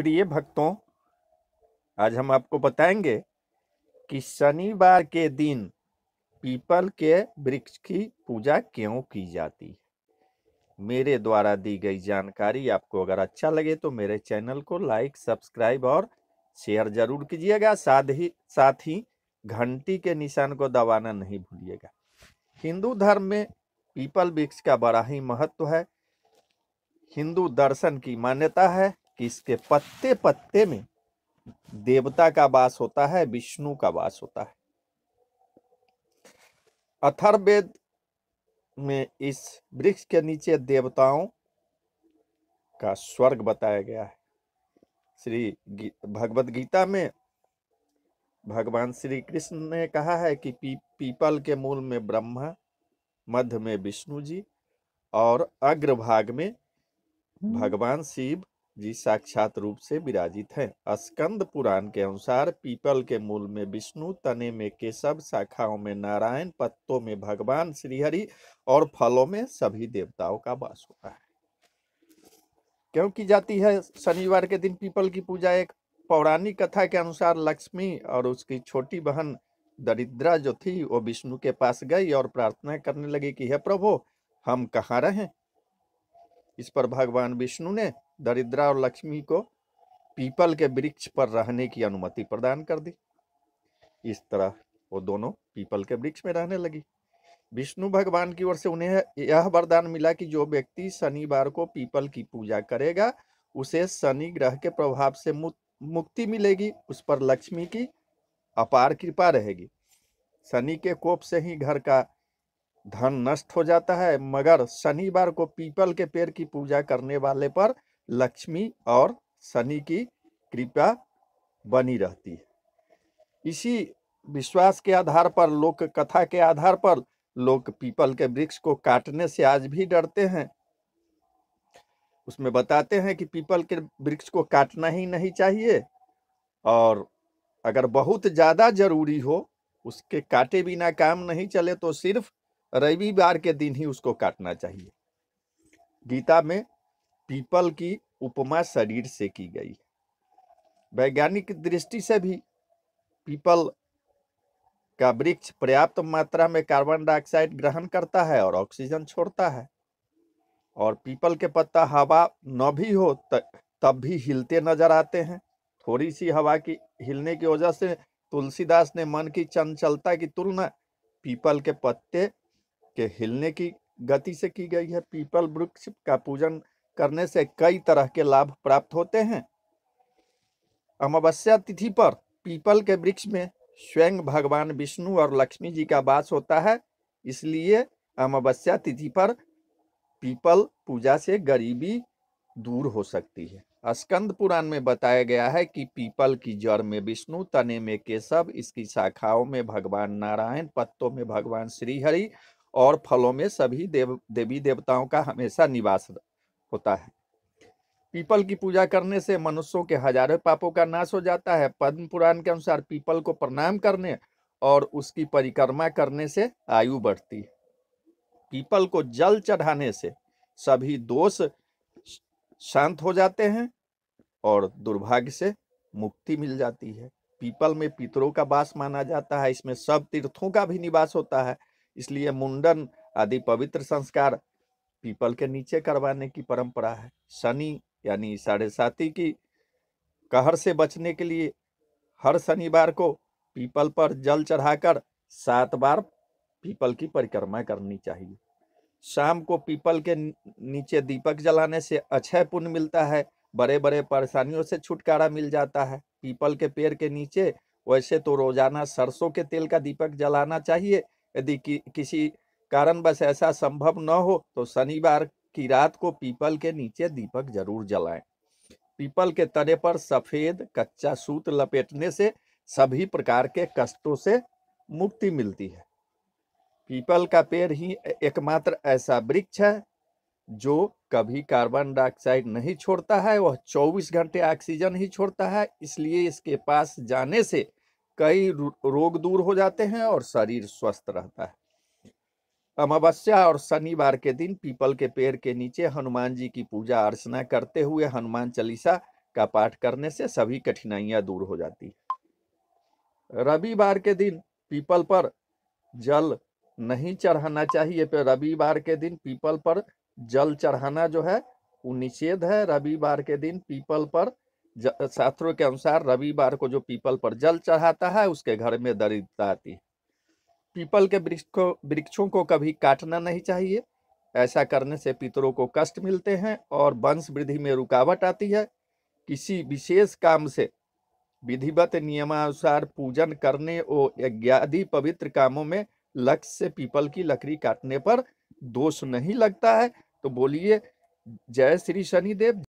प्रिय भक्तों आज हम आपको बताएंगे कि शनिवार के दिन पीपल के वृक्ष की पूजा क्यों की जाती है मेरे द्वारा दी गई जानकारी आपको अगर अच्छा लगे तो मेरे चैनल को लाइक सब्सक्राइब और शेयर जरूर कीजिएगा साथ ही साथ ही घंटी के निशान को दबाना नहीं भूलिएगा हिंदू धर्म में पीपल वृक्ष का बड़ा ही महत्व है हिंदू दर्शन की मान्यता है कि इसके पत्ते पत्ते में देवता का वास होता है विष्णु का वास होता है अथर्वेद में इस वृक्ष के नीचे देवताओं का स्वर्ग बताया गया है श्री भगवत गीता में भगवान श्री कृष्ण ने कहा है कि पी, पीपल के मूल में ब्रह्मा मध्य में विष्णु जी और अग्रभाग में हम्म। भगवान शिव जी साक्षात रूप से विराजित हैं स्कंद पुराण के अनुसार पीपल के मूल में विष्णु तने में केशव शाखाओं में नारायण पत्तों में भगवान श्रीहरि और फलों में सभी देवताओं का वास होता है क्यों की जाती है शनिवार के दिन पीपल की पूजा एक पौराणिक कथा के अनुसार लक्ष्मी और उसकी छोटी बहन दरिद्रा जो थी वो विष्णु के पास गई और प्रार्थना करने लगी कि हे प्रभु हम कहाँ रहें इस पर भगवान विष्णु ने दरिद्रा और लक्ष्मी को पीपल के वृक्ष पर रहने की अनुमति प्रदान कर दी इस तरह वो दोनों पीपल के वृक्ष में रहने लगी विष्णु भगवान की ओर से उन्हें यह वरदान मिला कि जो व्यक्ति शनिवार को पीपल की पूजा करेगा उसे शनि ग्रह के प्रभाव से मुक्ति मिलेगी उस पर लक्ष्मी की अपार कृपा रहेगी शनि के कोप से ही घर का धन नष्ट हो जाता है मगर शनिवार को पीपल के पेड़ की पूजा करने वाले पर लक्ष्मी और शनि की कृपा बनी रहती है इसी विश्वास के आधार पर लोक कथा के आधार पर लोग पीपल के वृक्ष को काटने से आज भी डरते हैं उसमें बताते हैं कि पीपल के वृक्ष को काटना ही नहीं चाहिए और अगर बहुत ज़्यादा जरूरी हो उसके काटे बिना काम नहीं चले तो सिर्फ रविवार के दिन ही उसको काटना चाहिए गीता में पीपल की उपमा शरीर से की गई वैज्ञानिक दृष्टि से भी पीपल का वृक्ष पर्याप्त मात्रा में कार्बन डाइऑक्साइड ग्रहण करता है और ऑक्सीजन छोड़ता है और पीपल के पत्ता हवा न भी हो तब भी हिलते नजर आते हैं थोड़ी सी हवा की हिलने की वजह से तुलसीदास ने मन की चंचलता की तुलना पीपल के पत्ते के हिलने की गति से की गई है पीपल वृक्ष का पूजन करने से कई तरह के लाभ प्राप्त होते हैं अमावस्या तिथि पर पीपल के वृक्ष में स्वयं भगवान विष्णु और लक्ष्मी जी का वास होता है इसलिए अमावस्या तिथि पर पीपल पूजा से गरीबी दूर हो सकती है स्कंद पुराण में बताया गया है कि पीपल की जड़ में विष्णु तने में केशव इसकी शाखाओं में भगवान नारायण पत्तों में भगवान श्रीहरि और फलों में सभी देव देवी देवताओं का हमेशा निवास होता है पीपल की पूजा करने से मनुष्यों के हजारों पापों का नाश हो जाता है पद्म पुराण के अनुसार पीपल को प्रणाम करने और उसकी परिक्रमा करने से आयु बढ़ती है पीपल को जल चढ़ाने से सभी दोष शांत हो जाते हैं और दुर्भाग्य से मुक्ति मिल जाती है पीपल में पितरों का वास माना जाता है इसमें सब तीर्थों का भी निवास होता है इसलिए मुंडन आदि पवित्र संस्कार पीपल के नीचे करवाने की परंपरा है शनि यानी साढ़े साथी की कहर से बचने के लिए हर शनिवार को पीपल पर जल चढ़ाकर सात बार पीपल की परिक्रमा करनी चाहिए शाम को पीपल के नीचे दीपक जलाने से अक्षय पुण्य मिलता है बड़े बड़े परेशानियों से छुटकारा मिल जाता है पीपल के पेड़ के नीचे वैसे तो रोजाना सरसों के तेल का दीपक जलाना चाहिए यदि कि, किसी कारण बस ऐसा संभव न हो तो शनिवार की रात को पीपल के नीचे दीपक जरूर जलाएं पीपल के तने पर सफेद कच्चा सूत लपेटने से सभी प्रकार के कष्टों से मुक्ति मिलती है पीपल का पेड़ ही एकमात्र ऐसा वृक्ष है जो कभी कार्बन डाइऑक्साइड नहीं छोड़ता है वह 24 घंटे ऑक्सीजन ही छोड़ता है इसलिए इसके पास जाने से कई रोग दूर हो जाते हैं और शरीर स्वस्थ रहता है अमावस्या और शनिवार के दिन पीपल के पेड़ के नीचे हनुमान जी की पूजा अर्चना करते हुए हनुमान चालीसा का पाठ करने से सभी कठिनाइयां दूर हो जाती रविवार के दिन पीपल पर जल नहीं चढ़ाना चाहिए पर रविवार के दिन पीपल पर जल चढ़ाना जो है वो निषेध है रविवार के दिन पीपल पर शास्त्रों के अनुसार रविवार को जो पीपल पर जल चढ़ाता है उसके घर में दरिद्रता आती है पीपल के वृक्षों वृक्षों को कभी काटना नहीं चाहिए ऐसा करने से पितरों को कष्ट मिलते हैं और वंश वृद्धि में रुकावट आती है किसी विशेष काम से विधिवत नियमानुसार पूजन करने और यज्ञादि पवित्र कामों में लक्ष्य से पीपल की लकड़ी काटने पर दोष नहीं लगता है तो बोलिए जय श्री शनिदेव